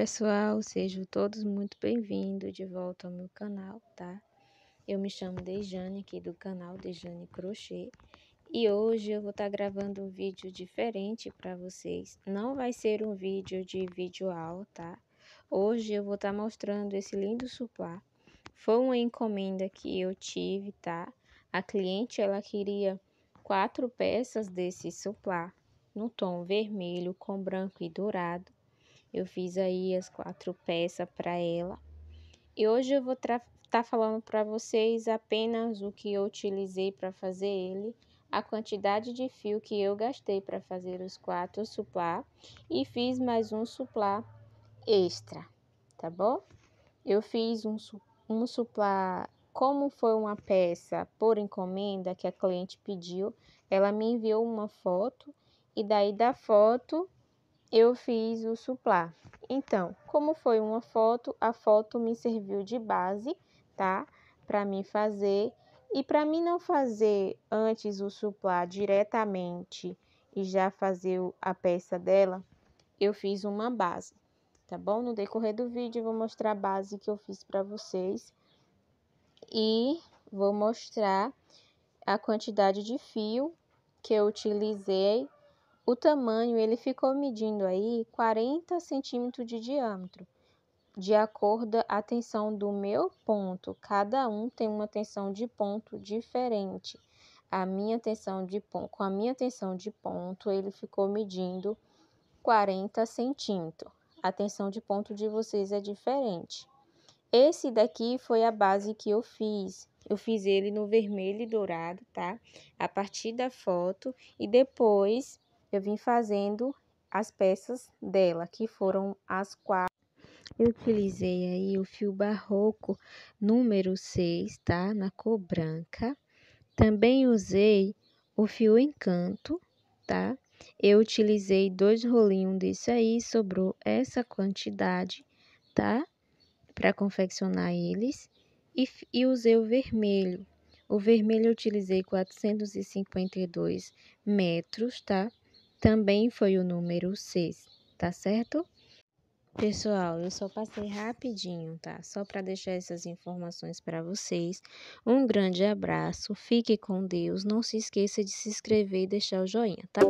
pessoal, sejam todos muito bem-vindos de volta ao meu canal, tá? Eu me chamo Dejane aqui do canal Dejane Crochê e hoje eu vou estar tá gravando um vídeo diferente para vocês. Não vai ser um vídeo de vídeo aula, tá? Hoje eu vou estar tá mostrando esse lindo suplá. Foi uma encomenda que eu tive, tá? A cliente ela queria quatro peças desse suplá no tom vermelho com branco e dourado eu fiz aí as quatro peças para ela. E hoje eu vou estar tá falando para vocês apenas o que eu utilizei para fazer ele, a quantidade de fio que eu gastei para fazer os quatro suplá e fiz mais um suplá extra, tá bom? Eu fiz um, um suplá como foi uma peça por encomenda que a cliente pediu, ela me enviou uma foto e daí da foto eu fiz o suplá. Então, como foi uma foto, a foto me serviu de base, tá? Para mim fazer. E para mim não fazer antes o suplá diretamente e já fazer a peça dela, eu fiz uma base, tá bom? No decorrer do vídeo eu vou mostrar a base que eu fiz para vocês e vou mostrar a quantidade de fio que eu utilizei o tamanho ele ficou medindo aí 40 centímetros de diâmetro, de acordo a tensão do meu ponto. Cada um tem uma tensão de ponto diferente. A minha tensão de ponto, com a minha tensão de ponto, ele ficou medindo 40 centímetros. A tensão de ponto de vocês é diferente. Esse daqui foi a base que eu fiz. Eu fiz ele no vermelho e dourado, tá? A partir da foto e depois eu vim fazendo as peças dela, que foram as quatro. Eu utilizei aí o fio barroco número 6, tá? Na cor branca. Também usei o fio encanto, tá? Eu utilizei dois rolinhos desse aí, sobrou essa quantidade, tá? Para confeccionar eles. E, e usei o vermelho. O vermelho eu utilizei 452 metros, tá? também foi o número 6, tá certo? Pessoal, eu só passei rapidinho, tá? Só para deixar essas informações para vocês. Um grande abraço, fique com Deus, não se esqueça de se inscrever e deixar o joinha, tá?